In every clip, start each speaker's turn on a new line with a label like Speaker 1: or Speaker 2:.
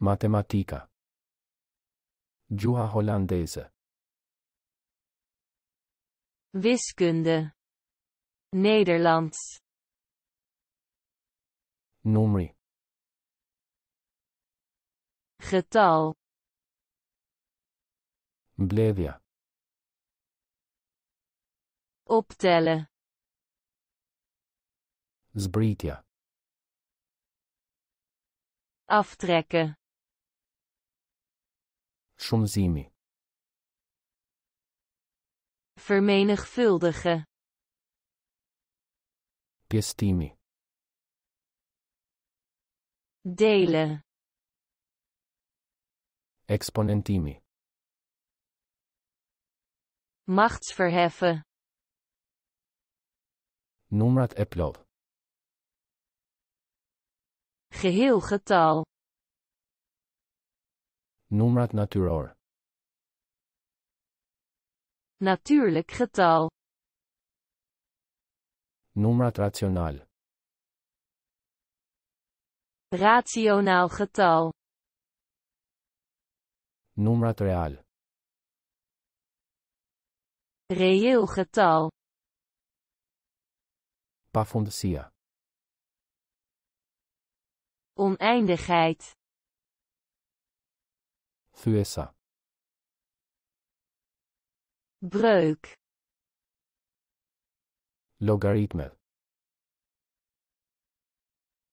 Speaker 1: Matemática. Jura Hollandese.
Speaker 2: Wiskunde. Nederlands. Numri. Getal.
Speaker 1: Bledia,
Speaker 2: Optellen.
Speaker 1: Zbritia.
Speaker 2: Aftrekken.
Speaker 1: Шумзими.
Speaker 2: Vermenigvuldigen.
Speaker 1: Gestimi.
Speaker 2: Delen.
Speaker 1: Exponentimi.
Speaker 2: Machtsverheffen.
Speaker 1: Numrat eplov.
Speaker 2: Geheel getal
Speaker 1: numrat naturor.
Speaker 2: Natuurlijk getal.
Speaker 1: Numrat rationaal.
Speaker 2: Rationaal getal.
Speaker 1: Numrat real.
Speaker 2: Reëel getal.
Speaker 1: Pafondisia.
Speaker 2: Oneindigheid. Thuessa. Breuk.
Speaker 1: Logaritme.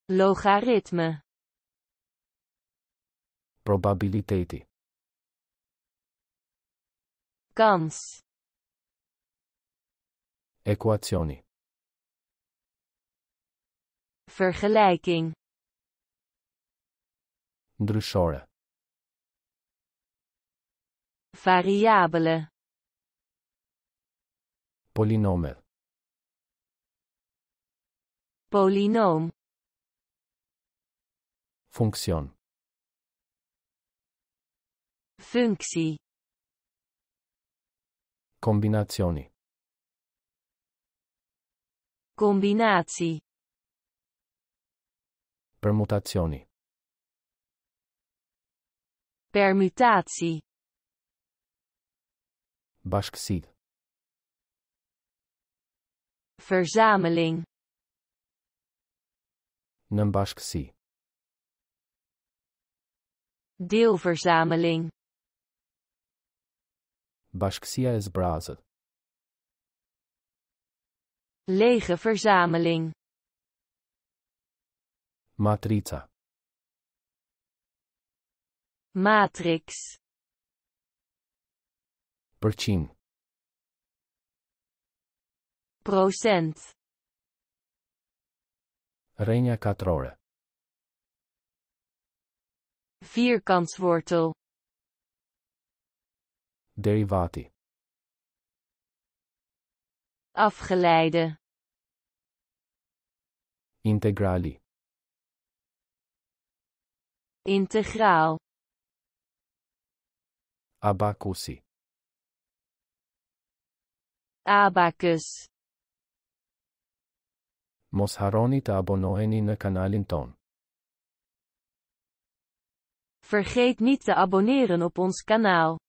Speaker 2: Logaritme.
Speaker 1: probabiliteti
Speaker 2: Kans.
Speaker 1: Equazioni.
Speaker 2: Vergelijking.
Speaker 1: Drushore.
Speaker 2: Variabele.
Speaker 1: Polinomer.
Speaker 2: Polinoom. Funktion. Functie.
Speaker 1: Combinazioni.
Speaker 2: Combinatie.
Speaker 1: Permutazioni.
Speaker 2: Permutatie.
Speaker 1: Başkasıydı.
Speaker 2: Verzameling.
Speaker 1: Nambashksi.
Speaker 2: Deelverzameling.
Speaker 1: Bashksia is izbrazı.
Speaker 2: Lege verzameling.
Speaker 1: Matrica.
Speaker 2: Matrix. Percin. Procent.
Speaker 1: Renja katrore.
Speaker 2: Vierkantswortel.
Speaker 1: Derivati.
Speaker 2: Afgeleide.
Speaker 1: Integrali.
Speaker 2: Integraal.
Speaker 1: Abacusi.
Speaker 2: Abacus.
Speaker 1: Mos haroni te abonnoeni në kanalin ton.
Speaker 2: Vergeet niet te abonneren op ons kanaal.